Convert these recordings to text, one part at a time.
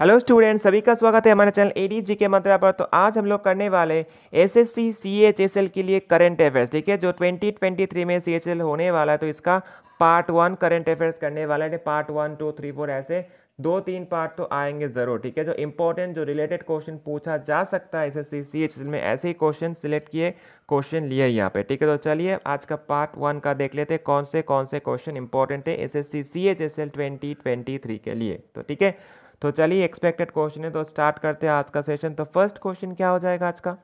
Hello student सभी का स्वागत है हमारे चैनल एडी जी के मंत्रा पर तो आज हम लोग करने वाले S S C C H S L के लिए करंट अफेयर्स ठीक है जो 2023 में सी एच एल होने वाला है तो इसका पार्ट वन करंट अफेयर्स करने वाला है part one two three four ऐसे दो तीन पार्ट तो आएंगे ज़रूर ठीक है जो इंपॉर्टेंट जो रिलेटेड क्वेश्चन पूछा जा सकता है S S C C H S L में ऐसे ही क्वेश्चन सिलेक्ट किए क्वेश्चन लिए यहाँ पे ठीक है तो चलिए आज का पार्ट वन का देख लेते हैं कौन से कौन से क्वेश्चन इंपॉर्टेंट है S S C C H S L twenty twenty three के लिए तो ठीक है तो चलिए एक्सपेक्टेड क्वेश्चन है तो स्टार्ट करते हैं आज का सेशन तो फर्स्ट क्वेश्चन क्या हो जाएगा आज का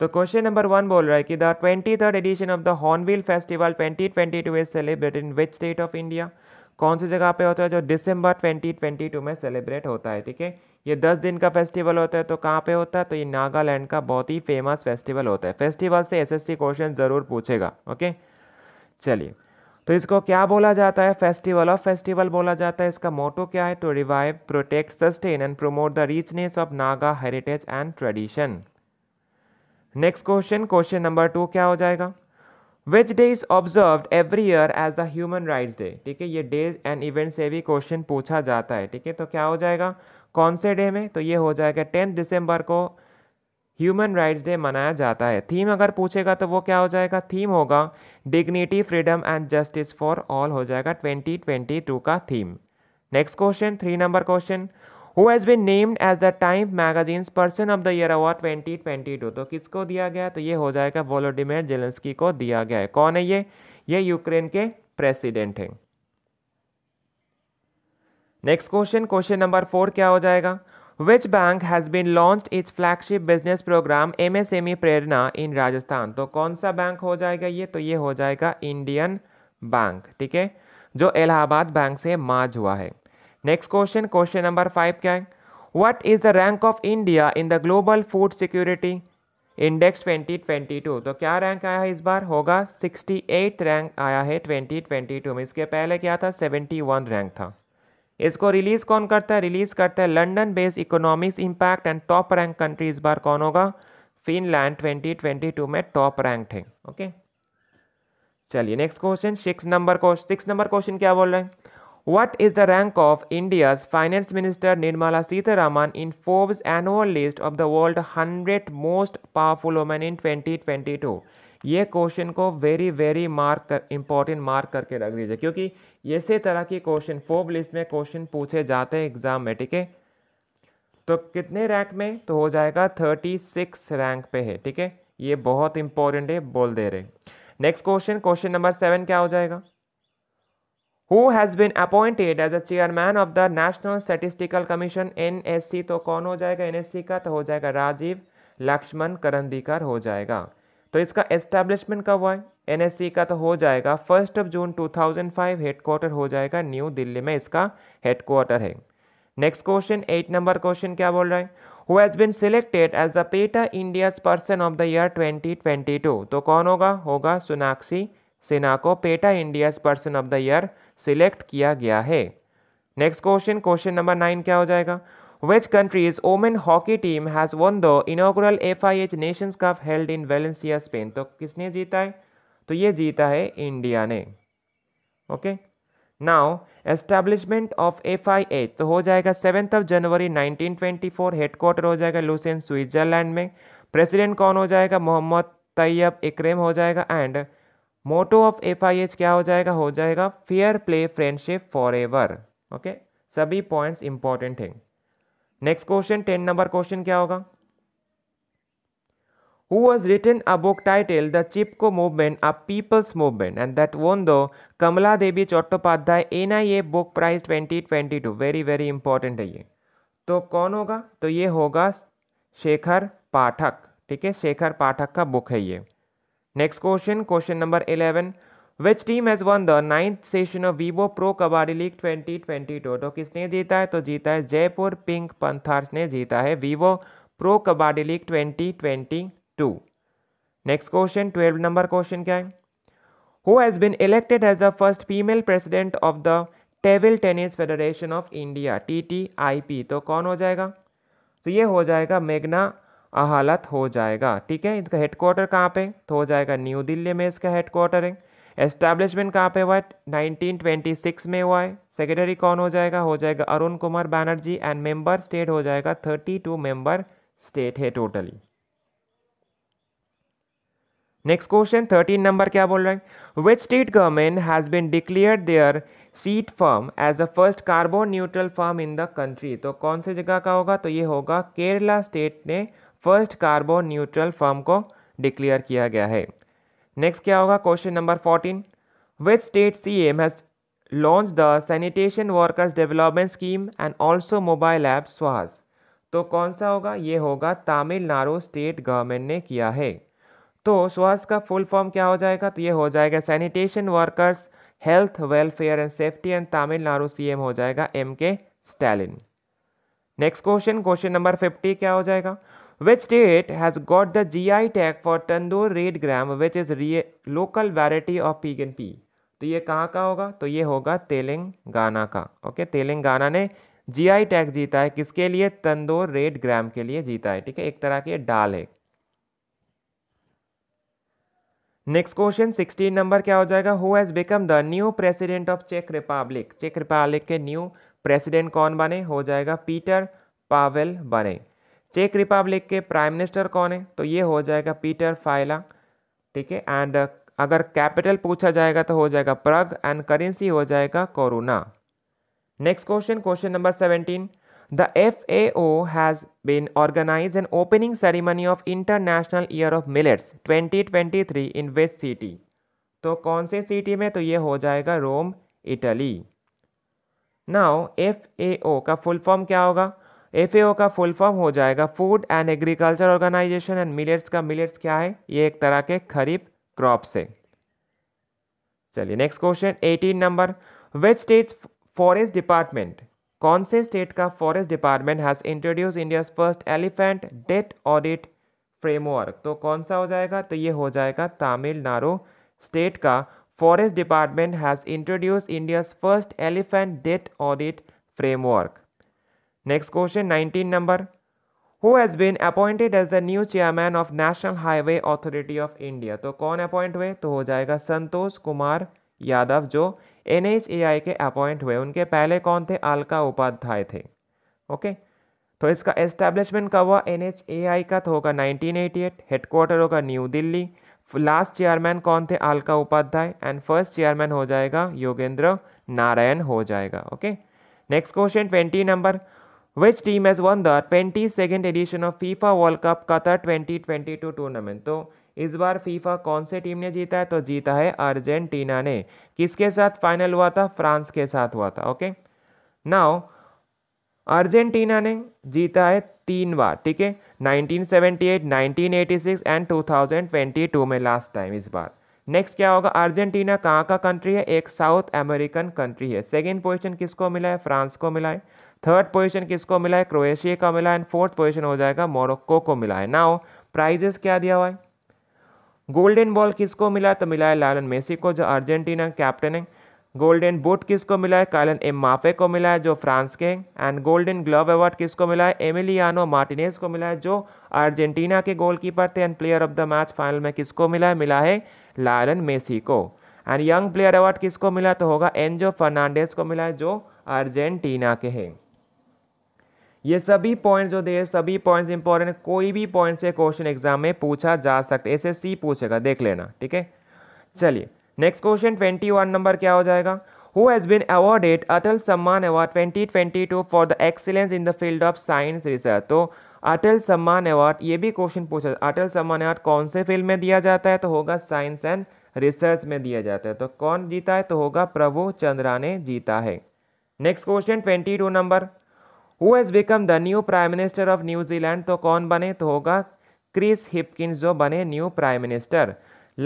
तो क्वेश्चन नंबर वन बोल रहा है कि the twenty third edition of the Hornbill festival twenty twenty two is celebrate in which state of India कौन सी जगह पे होता है जो दिसंबर 2022 में सेलिब्रेट होता है ठीक है ये दस दिन का फेस्टिवल होता है तो कहाँ पे होता है तो ये नागालैंड का बहुत ही फेमस फेस्टिवल होता है फेस्टिवल से एसएससी क्वेश्चन ज़रूर पूछेगा ओके चलिए तो इसको क्या बोला जाता है फेस्टिवल ऑफ फेस्टिवल बोला जाता है इसका मोटो क्या है to revive protect sustain and promote the richness of Naga heritage and tradition next question question number two क्या हो जाएगा which day is observe every year as the human rights day ठीक है ये डे एंड इवेंट से भी question पूछा जाता है ठीक है तो क्या हो जाएगा कौन से डे में तो ये हो जाएगा टेंथ दिसंबर को ह्यूमन राइट्स डे मनाया जाता है थीम अगर पूछेगा तो वो क्या हो जाएगा थीम होगा dignity freedom and justice for all हो जाएगा 2022 का theme next question three number question who has been named as the Time magazine's person of the year award 2022 तो किसको दिया गया तो ये हो जाएगा वोलोडिमिर जेलेंस्की को दिया गया है कौन है ये ये यूक्रेन के प्रेसिडेंट हैं next question question number four क्या हो जाएगा which bank has been launch its flagship business programme M S M E Prerna in Rajasthan तो कौन सा बैंक हो जाएगा ये तो ये हो जाएगा इंडियन बैंक ठीक है जो इलाहाबाद बैंक से मार्ज हुआ है next question question number five क्या है what is the rank of India in the global food security index 2022 तो क्या रैंक आया है इस बार होगा 68 रैंक आया है 2022 में इसके पहले क्या था 71 रैंक था इसको रिलीज़ कौन करता है रिलीज़ करता है London based economics impact and top rank country इस बार कौन होगा फिनलैंड 2022 में टॉप रैंक है ओके चलिए next question six number question six number question क्या बोल रहे हैं what is the rank of India finance minister Nirmala Sitharaman in Forbes annual list of the world hundred most powerful women in twenty ये क्वेश्चन को very very mark कर important mark करके रख दीजिए क्योंकि इसी तरह की क्वेश्चन फोब लिस्ट में क्वेश्चन पूछे जाते हैं एग्जाम में ठीक है तो कितने रैंक में तो हो जाएगा थर्टी सिक्स रैंक पे है ठीक है ये बहुत इंपॉर्टेंट है बोल दे रहे next question question number seven क्या हो जाएगा who has been appointed as a chairman of the national statistical commission N तो कौन हो जाएगा एन का तो हो जाएगा राजीव लक्ष्मण करंदीकर हो जाएगा तो इसका एस्टैब्लिशमेंट कब हुआ है एन e का तो हो जाएगा फर्स्ट ऑफ जून 2005 हेडक्वार्टर हो जाएगा न्यू दिल्ली में इसका हेडक्वार्टर है next question eight number question क्या बोल रहा है who has been selected as the PETA India person of the year 2022 तो कौन होगा होगा सोनाक्षी सिन्हा को PETA India person of the year select किया गया है next question question number nine क्या हो जाएगा which country's women hockey team has won the inaugural FIH Nations Cup held in Valencia, Spain? तो किसने जीता है तो ये जीता है इंडिया ने okay now establishment of F I H तो हो जाएगा सेवेंथ ऑफ जनवरी 1924 हेडक्वार्टर हो जाएगा लूसेन स्विट्जरलैंड में प्रेसिडेंट कौन हो जाएगा मोहम्मद तैयब इक्रेम हो जाएगा and motto of F I H क्या हो जाएगा हो जाएगा fair play friendship forever okay सभी पॉइंट्स इंपॉर्टेंट हैं next question ten number question क्या होगा who was written a book title the Chipko movement a people's movement and that won दो Kamala Devi Chattopadhyay N I A book prize twenty twenty two very very important है ये तो कौन होगा तो ये होगा शेखर पाठक ठीक है शेखर पाठक का बुक है ये next question question number eleven which team has won the ninth session of Vivo pro kabaddi league 2022 तो किसने जीता है तो जीता है जयपुर पिंक पंथार्स ने जीता है Vivo pro kabaddi league 2022 next question twelve number question क्या है who has been elected as the first female president of the table tennis federation of India T T I P तो कौन हो जाएगा तो ये हो जाएगा मेघना अहालत हो जाएगा ठीक है इनका हेडक्वार्टर कहाँ पे तो हो जाएगा न्यू दिल्ली में इसका हेडक्वार्टर है एस्टैब्लिशमेंट कहाँ पे हुआ है सिक्स में हुआ है सेक्रेटरी कौन हो जाएगा हो जाएगा Arun Kumar Banerjee and member state हो जाएगा थर्टी टू मेंबर स्टेट है totally next question thirteen number क्या बोल रहे हैं which state government has been declare their seat farm as a first carbon neutral farm in the country तो कौन से जगह का होगा तो ये होगा केरला स्टेट ने फर्स्ट कार्बन न्यूट्रल फर्म को डिक्लेयर किया गया है नेक्स्ट क्या होगा question number fourteen which state C M has launch the sanitation workers development scheme and also mobile app स्वास तो कौन सा होगा ये होगा तमिलनाडु स्टेट गवर्नमेंट ने किया है तो स्वास का फुल फॉर्म क्या हो जाएगा तो ये हो जाएगा sanitation workers health welfare and safety and Tamil Nadu M हो जाएगा M K Stalin next question question number fifty क्या हो जाएगा Which state has got the GI tag for tandoor red gram which is local variety of pigeon pea तो ये कहाँ का होगा तो ये होगा तेलंगाना का ओके तेलंगाना ने जीआई टैग जीता है किसके लिए तंदूर रेड ग्राम के लिए जीता है ठीक है एक तरह की डाल है नेक्स्ट क्वेश्चन सिक्सटीन नंबर क्या हो जाएगा who has become the new president of check Republic check Republic के न्यू प्रेसिडेंट कौन बने हो जाएगा पीटर पावेल बने चेक रिपब्लिक के प्राइम मिनिस्टर कौन है तो ये हो जाएगा पीटर फाइला ठीक है एंड uh, अगर कैपिटल पूछा जाएगा तो हो जाएगा प्रग एंड करेंसी हो जाएगा corona next question question number seventeen the F A O has been organize an opening ceremony of international year of millets twenty twenty three in which city तो कौन से सिटी में तो ये हो जाएगा Rome Italy now F A O का full form क्या होगा एफ का फुल फॉर्म हो जाएगा food and agriculture organisation and millets का मिलेट्स क्या है ये एक तरह के खरीफ क्रॉप से चलिए next question eighteen number which state forest department कौन से स्टेट का forest department has introduce India first elephant death audit framework तो कौन सा हो जाएगा तो ये हो जाएगा तमिलनाडु स्टेट का forest department has introduce India first elephant death audit framework Next question 19 number who has been appointed as the new chairman of National Highway Authority of India तो कौन अपॉइंट हुए तो हो जाएगा संतोष कुमार यादव जो एन के अपॉइंट हुए उनके पहले कौन थे अलका उपाध्याय थे ओके तो इसका एस्टेब्लिशमेंट कब हुआ एन का तो होगा 1988 हेडक्वार्टर होगा न्यू दिल्ली लास्ट चेयरमैन कौन थे Alka Upadhyaya and first chairman हो जाएगा योगेंद्र नारायण हो जाएगा okay next question twenty number which team has won the twenty second edition of FIFA world cup Qatar twenty twenty two tournament तो इस बार फीफा कौन से टीम ने जीता है तो जीता है अर्जेंटीना ने किसके साथ फाइनल हुआ था फ्रांस के साथ हुआ था ओके नाउ अर्जेंटीना ने जीता है तीन बार ठीक है 1978, 1986 एंड 2022 में लास्ट टाइम इस बार नेक्स्ट क्या होगा अर्जेंटीना कहाँ का कंट्री है एक साउथ अमेरिकन कंट्री है सेकेंड पोजिशन किसको मिला है फ्रांस को मिला है थर्ड पोजीशन किसको मिला है क्रोएशिया का मिला है एंड फोर्थ पोजीशन हो जाएगा मोरक्को को मिला है नाउ प्राइजेस क्या दिया हुआ है गोल्डन बॉल किसको मिला तो मिला है लालन मेसी को जो अर्जेंटीना कैप्टन है गोल्डन बूट किसको मिला है कालन एम माफे को मिला है जो फ्रांस के एंड गोल्डन ग्लव अवार्ड किसको मिला है एमिलियानो मार्टिनेज को मिला है जो अर्जेंटीना के गोलकीपर थे and player of the match final में किसको मिला है मिला है लालन मेसी को एंड यंग प्लेयर अवार्ड किसको मिला तो होगा एनजो फर्नांडेज को मिला है जो अर्जेंटीना के हैं ये सभी पॉइंट जो दे सभी पॉइंट्स इंपॉर्टेंट कोई भी पॉइंट से क्वेश्चन एग्जाम में पूछा जा सकता है एस पूछेगा देख लेना ठीक है चलिए next question twenty one number क्या हो जाएगा who has been awarded Atal Samman award twenty twenty two for the excellence in the field of science research तो अटल सम्मान अवार्ड ये भी क्वेश्चन पूछा अटल सम्मान अवार्ड कौन से फील्ड में दिया जाता है तो होगा साइंस एंड रिसर्च में दिया जाता है तो कौन जीता है तो होगा प्रभु चंद्रा ने जीता है next question twenty two number who has become the new prime minister of New Zealand तो कौन बने तो होगा क्रिस हिपकिन जो बने new prime minister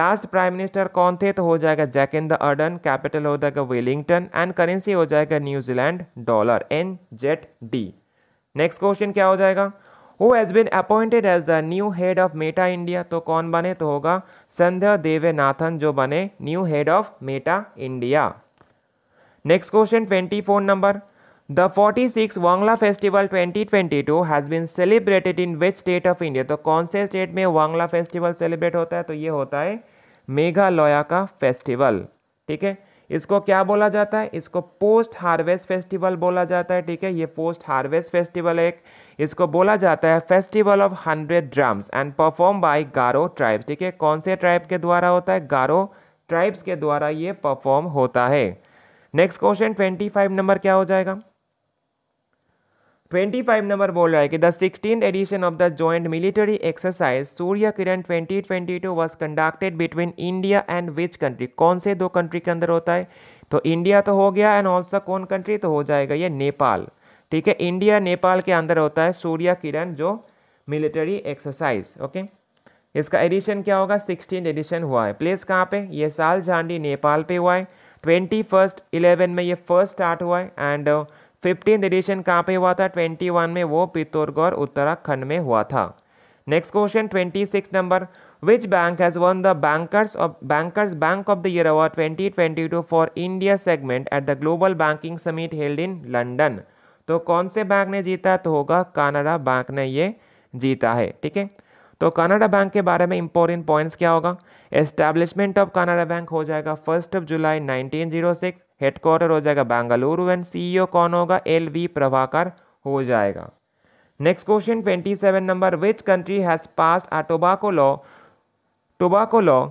last prime minister कौन थे तो हो जाएगा Jacinda Ardern capital हो जाएगा वेलिंगटन एंड करेंसी हो जाएगा New Zealand dollar N Z D next question क्या हो जाएगा who has been appointed as the new head of Meta India तो कौन बने तो होगा संध्या देवेनाथन जो बने new head of Meta India next question twenty four number The 46th Wangla Festival 2022 has been celebrated in which state of India? तो कौन से स्टेट में वांगला फेस्टिवल सेलिब्रेट होता है तो ये होता है मेघालय का फेस्टिवल ठीक है इसको क्या बोला जाता है इसको पोस्ट हार्वेस्ट फेस्टिवल बोला जाता है ठीक है ये पोस्ट हार्वेस्ट फेस्टिवल एक इसको बोला जाता है festival of hundred drums and perform by Garo tribes ठीक है कौन से ट्राइब के द्वारा होता है गारो ट्राइब्स के द्वारा ये परफॉर्म होता है next question twenty five number क्या हो जाएगा ट्वेंटी फाइव नंबर बोल रहा है कि the sixteen edition of the joint military exercise Surya Kiran टू was conducted between India and which country कौन से दो कंट्री के अंदर होता है तो इंडिया तो हो गया एंड ऑल्सो कौन कंट्री तो हो जाएगा ये नेपाल ठीक है इंडिया नेपाल के अंदर होता है सूर्य किरण जो मिलिट्री एक्सरसाइज ओके इसका एडिशन क्या होगा सिक्सटीन एडिशन हुआ है प्लेस कहाँ पे ये साल झांडी नेपाल पे हुआ है ट्वेंटी फर्स्ट इलेवन में ये फर्स्ट स्टार्ट हुआ है एंड uh, फिफ्टीन एडिशन कहाँ पे हुआ था ट्वेंटी वन में वो पित्तौड़गढ़ उत्तराखंड में हुआ था next question twenty six number which bank has won the bankers of bankers bank of the year award twenty twenty two for India segment at the global banking summit held in London तो कौन से bank ने जीता तो होगा Canada bank ने ये जीता है ठीक है तो कनाडा बैंक के बारे में इंपॉर्टेंट पॉइंट्स क्या होगा एस्टैब्लिशमेंट ऑफ कनाडा बैंक हो जाएगा फर्स्ट ऑफ जुलाई 1906 हेडक्वार्टर हो जाएगा बेंगलुरु एंड सीईओ कौन होगा एल वी प्रभाकर हो जाएगा next question 27 number which country has pass a tobacco law tobacco law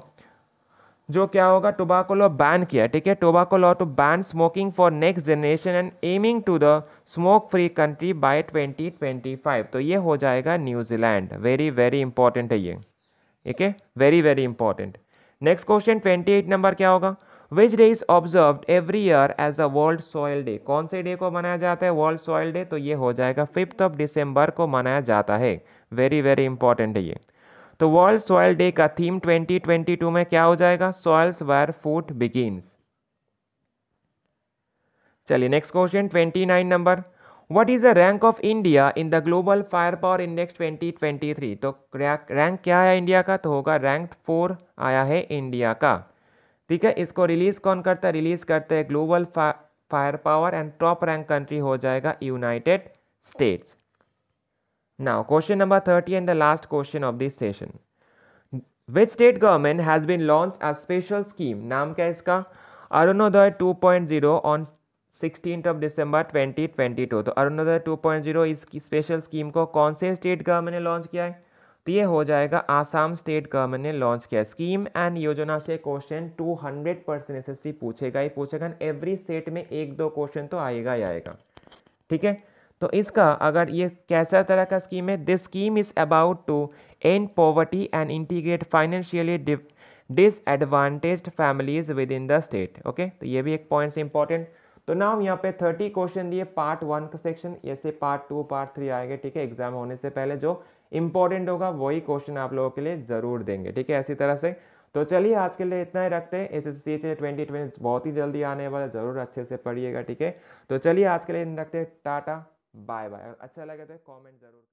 जो क्या होगा टोबाको लॉ बैन किया ठीक है tobacco law to ban smoking for next generation and aiming to the smoke free country by 2025 तो ये हो जाएगा न्यूजीलैंड वेरी वेरी इंपॉर्टेंट है ये ठीक है very very important next question 28 number क्या होगा which day is observe every year as a world soil day कौन से डे को मनाया जाता है वर्ल्ड सॉयल डे तो ये हो जाएगा फिफ्थ ऑफ डिसम्बर को मनाया जाता है वेरी वेरी इंपॉर्टेंट है ये तो वर्ल्ड सॉयल डे का थीम 2022 में क्या हो जाएगा सॉयल्स वायर फूड बिगिनस चलिए next question 29 number what is the rank of India in the global fire power index 2023 तो रैंक क्या है इंडिया का तो होगा रैंक फोर आया है इंडिया का ठीक है इसको रिलीज कौन करता है रिलीज करते हैं global fire power and top rank country हो जाएगा United States Now, question number 30 and the last question of this session. Which state government has been launched a special scheme? Naam kya है इसका अरुणोदय 2.0 on 16th of December 2022. So, अरुणोदय 2.0 is special scheme ko kaun se state government ne launch kiya hai? तो ये हो जाएगा Assam state government ने launch किया scheme and योजना से क्वेश्चन 200 परसेंट एस पूछेगा ही पूछेगा एवरी स्टेट में एक दो क्वेश्चन तो आएगा ही आएगा ठीक है तो इसका अगर ये कैसा तरह का स्कीम है this scheme is about to end poverty and integrate financially disadvantage families within the state okay तो ये भी एक पॉइंट इंपॉर्टेंट तो नाउ यहाँ पे थर्टी क्वेश्चन दिए पार्ट वन का सेक्शन ऐसे पार्ट टू पार्ट थ्री आएंगे ठीक है एग्जाम होने से पहले जो इंपॉर्टेंट होगा वही क्वेश्चन आप लोगों के लिए ज़रूर देंगे ठीक है ऐसी तरह से तो चलिए आज के लिए इतना ही रखते हैं S S C twenty twenty बहुत ही जल्दी आने वाला ज़रूर अच्छे से पढ़िएगा ठीक है तो चलिए आज के लिए रखते हैं टाटा बाय बाय अच्छा लगे तो कमेंट जरूर